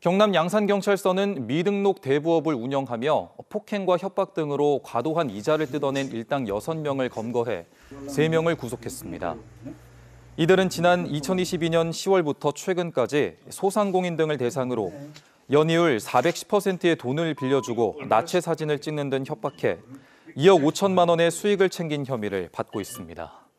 경남 양산경찰서는 미등록 대부업을 운영하며 폭행과 협박 등으로 과도한 이자를 뜯어낸 일당 6명을 검거해 3명을 구속했습니다. 이들은 지난 2022년 10월부터 최근까지 소상공인 등을 대상으로 연이율 410%의 돈을 빌려주고 나체 사진을 찍는 등 협박해 2억 5천만 원의 수익을 챙긴 혐의를 받고 있습니다.